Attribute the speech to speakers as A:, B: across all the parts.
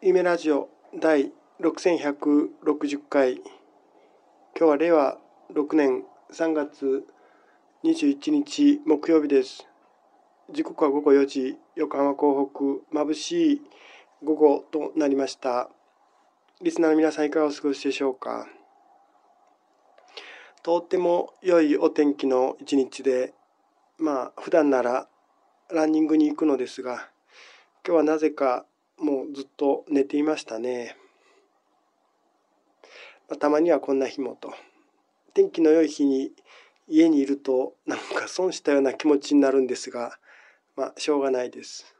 A: 夢ラジオ第6160回今日は令和6年3月21日木曜日です時刻は午後4時横浜港北眩しい午後となりましたリスナーの皆さんいかがお過ごしでしょうかとっても良いお天気の一日でまあ普段ならランニングに行くのですが今日はなぜかもうずっと寝ていましたね。まあ、たまにはこんな日もと。天気の良い日に家にいるとなんか損したような気持ちになるんですが、まあ、しょうがないです。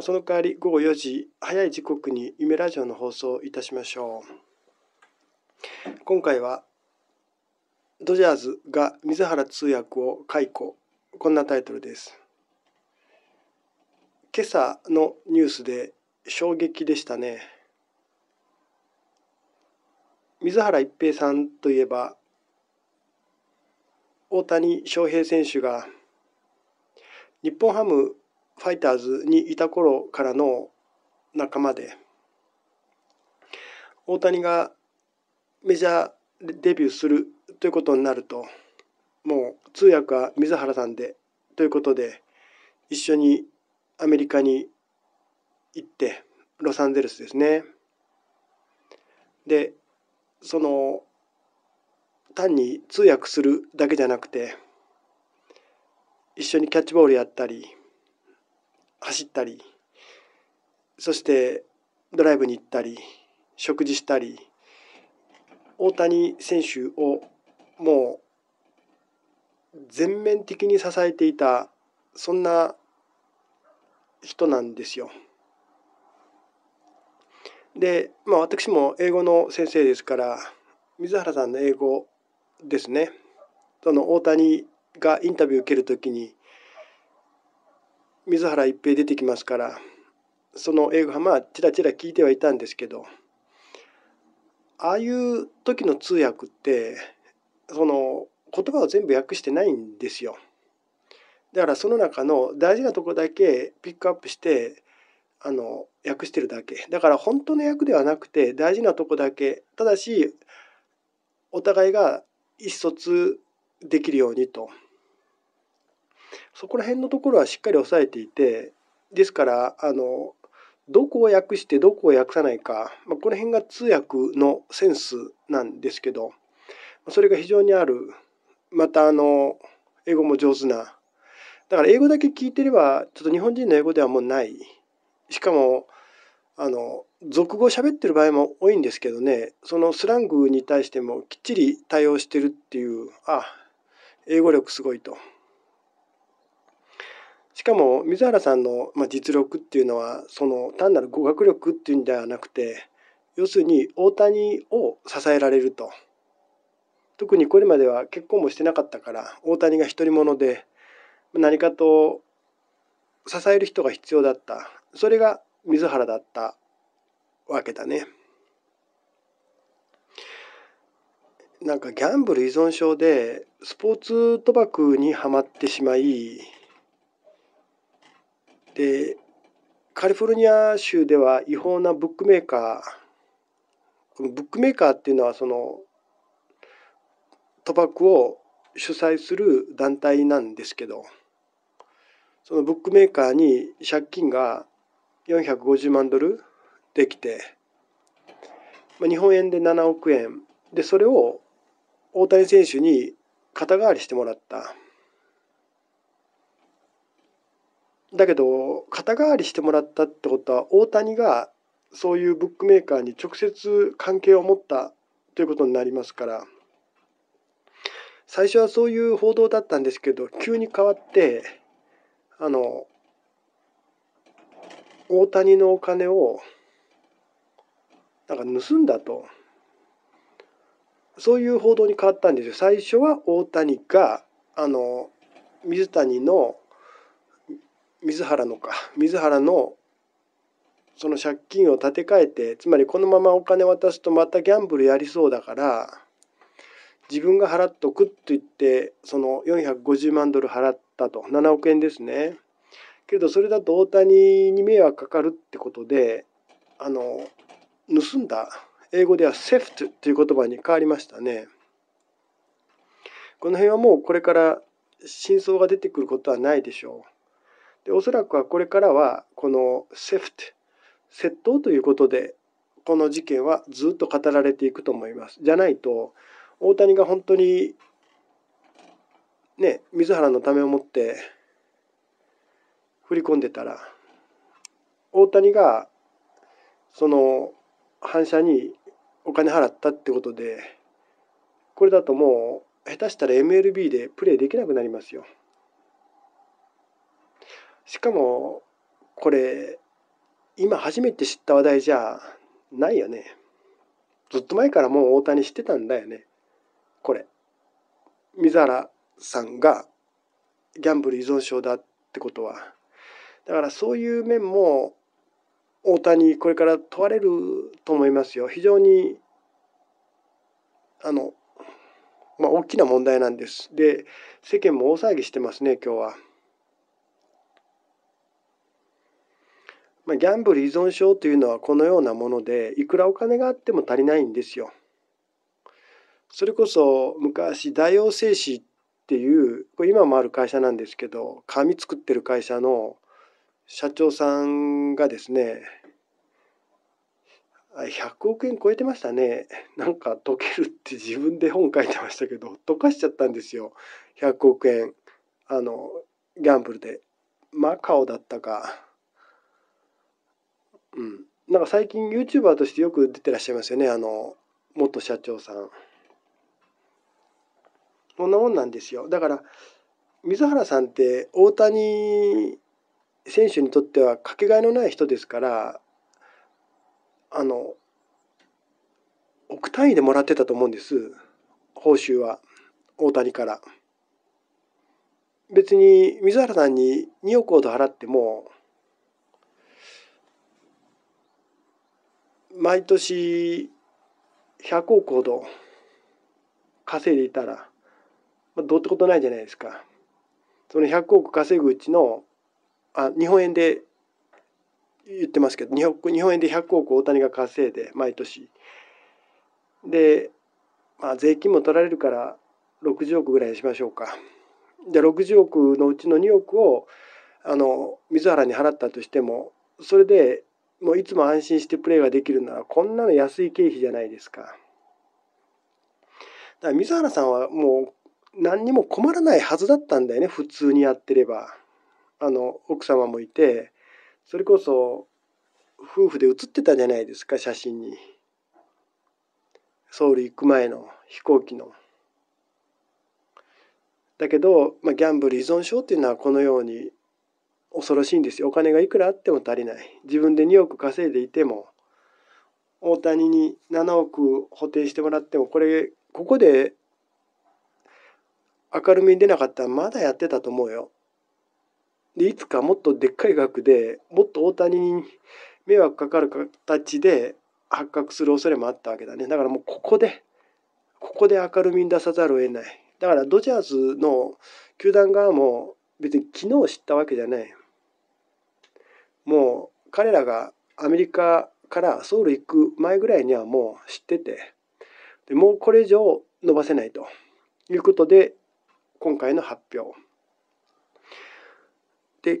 A: その代わり午後4時早い時刻に夢ラジオの放送をいたしましょう。今回はドジャーズが水原通訳を解雇こんなタイトルです。今朝のニュースで衝撃でしたね。水原一平さんといえば大谷翔平選手が日本ハムファイターズにいた頃からの仲間で大谷がメジャーデビューするということになるともう通訳は水原さんでということで一緒にアメリカに行ってロサンゼルスですねでその単に通訳するだけじゃなくて一緒にキャッチボールやったり走ったりそしてドライブに行ったり食事したり大谷選手をもう全面的に支えていたそんな人なんですよ。で、まあ、私も英語の先生ですから水原さんの英語ですねその大谷がインタビュー受ける時に水原一平出てきますからその英語はまあチラチラ聞いてはいたんですけどああいう時の通訳ってその言葉を全部訳してないんですよ。だからその中の大事なとこだけピックアップしてあの訳してるだけだから本当の訳ではなくて大事なとこだけただしお互いが意思疎通できるようにとそこら辺のところはしっかり押さえていてですからあのどこを訳してどこを訳さないか、まあ、この辺が通訳のセンスなんですけどそれが非常にあるまたあの英語も上手なだから英語だけ聞いてればちょっと日本人の英語ではもうないしかもあの俗語喋ってる場合も多いんですけどねそのスラングに対してもきっちり対応してるっていうあ英語力すごいと。しかも水原さんの実力っていうのはその単なる語学力っていうんではなくて要するに大谷を支えられると特にこれまでは結婚もしてなかったから大谷が独り者で何かと支える人が必要だったそれが水原だったわけだね。なんかギャンブル依存症でスポーツ賭博にはまってしまいでカリフォルニア州では違法なブックメーカーこのブックメーカーっていうのはその賭博を主催する団体なんですけどそのブックメーカーに借金が450万ドルできて、まあ、日本円で7億円でそれを大谷選手に肩代わりしてもらっただけど肩代わりしてもらったってことは大谷がそういうブックメーカーに直接関係を持ったということになりますから最初はそういう報道だったんですけど急に変わってあの大谷のお金をなんか盗んだとそういう報道に変わったんですよ最初は大谷があの水谷の水原のか水原のその借金を立て替えてつまりこのままお金渡すとまたギャンブルやりそうだから自分が払っとくって言ってその450万ドル払って。ったと7億円ですねけれどそれだと大谷に迷惑かかるってことであの盗んだ英語では「セフト」という言葉に変わりましたねこの辺はもうこれから真相が出てくることはないでしょうでおそらくはこれからはこの「セフト」窃盗ということでこの事件はずっと語られていくと思います。じゃないと大谷が本当にね水原のためを持って振り込んでたら大谷がその反射にお金払ったってことでこれだともう下手したら MLB でプレーできなくなりますよ。しかもこれ今初めて知った話題じゃないよね。ずっと前からもう大谷知ってたんだよね。これ。水原さんがギャンブル依存症だってことはだからそういう面も大谷これから問われると思いますよ非常にあの、まあ、大きな問題なんですで世間も大騒ぎしてますね今日は。まあ、ギャンブル依存症というのはこのようなものでいくらお金があっても足りないんですよ。それこそ昔大王製紙っっていうこれ今もある会社なんですけど紙作ってる会社の社長さんがですね100億円超えてましたねなんか溶けるって自分で本書いてましたけど溶かしちゃったんですよ100億円あのギャンブルでマカオだったかうんなんか最近 YouTuber としてよく出てらっしゃいますよねあの元社長さん。そんなもんなんですよ。だから水原さんって大谷選手にとってはかけがえのない人ですからあの億単位でもらってたと思うんです報酬は大谷から。別に水原さんに2億ほど払っても毎年100億ほど稼いでいたらまあ、どうってことないじゃないですか。その100億稼ぐうちのあ日本円で言ってますけど日本円で100億大谷が稼いで毎年で、まあ、税金も取られるから60億ぐらいにしましょうかで60億のうちの2億をあの水原に払ったとしてもそれでもういつも安心してプレーができるならこんなの安い経費じゃないですか。だから水原さんはもう何にも困らないはずだったんだよね普通にやってればあの奥様もいてそれこそ夫婦で写ってたじゃないですか写真にソウル行く前の飛行機のだけど、まあ、ギャンブル依存症っていうのはこのように恐ろしいんですよお金がいくらあっても足りない自分で2億稼いでいても大谷に7億補填してもらってもこれここで明るみに出なかったらまだやってたと思うよ。でいつかもっとでっかい額でもっと大谷に迷惑かかる形で発覚する恐れもあったわけだねだからもうここでここで明るみに出さざるを得ないだからドジャースの球団側も別に昨日知ったわけじゃないもう彼らがアメリカからソウル行く前ぐらいにはもう知っててでもうこれ以上伸ばせないということで今回の発表。で、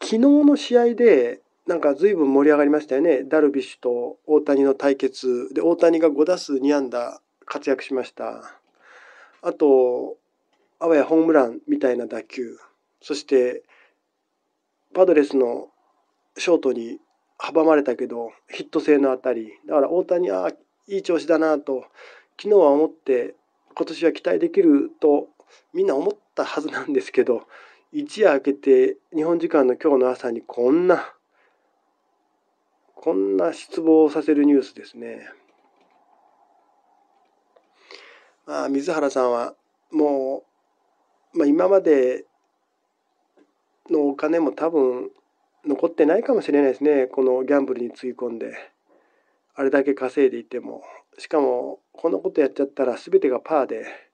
A: 昨日の試合で、なんか随分盛り上がりましたよね。ダルビッシュと大谷の対決。で、大谷が5打数2安打活躍しました。あと、あわやホームランみたいな打球。そして、パドレスのショートに阻まれたけど、ヒット性のあたり。だから大谷、ああ、いい調子だなと、昨日は思って、今年は期待できるとみんな思ったはずなんですけど一夜明けて日本時間の今日の朝にこんなこんな失望させるニュースですね。まあ、水原さんはもう、まあ、今までのお金も多分残ってないかもしれないですねこのギャンブルにつぎ込んであれだけ稼いでいてもしかもこのことやっちゃったら全てがパーで。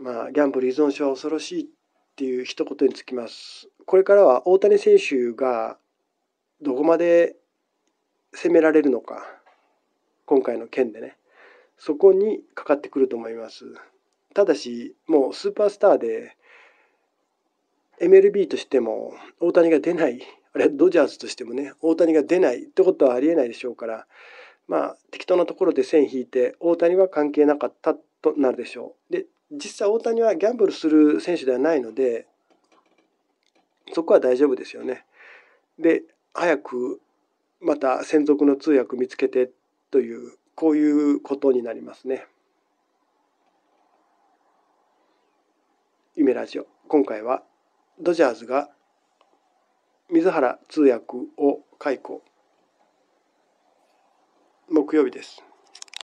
A: まあ、ギャンブル依存症は恐ろしいっていう一言につきます。これからは大谷選手がどこまで攻められるのか、今回の件でね、そこにかかってくると思います。ただし、もうスーパースターで、MLB としても大谷が出ない、あれドジャースとしてもね、大谷が出ないってことはありえないでしょうから、まあ、適当なところで線引いて、大谷は関係なかったとなるでしょう。で、実際大谷はギャンブルする選手ではないので、そこは大丈夫ですよね。で、早くまた専属の通訳見つけてという、こういうことになりますね。夢ラジオ、今回はドジャーズが水原通訳を解雇。木曜日です。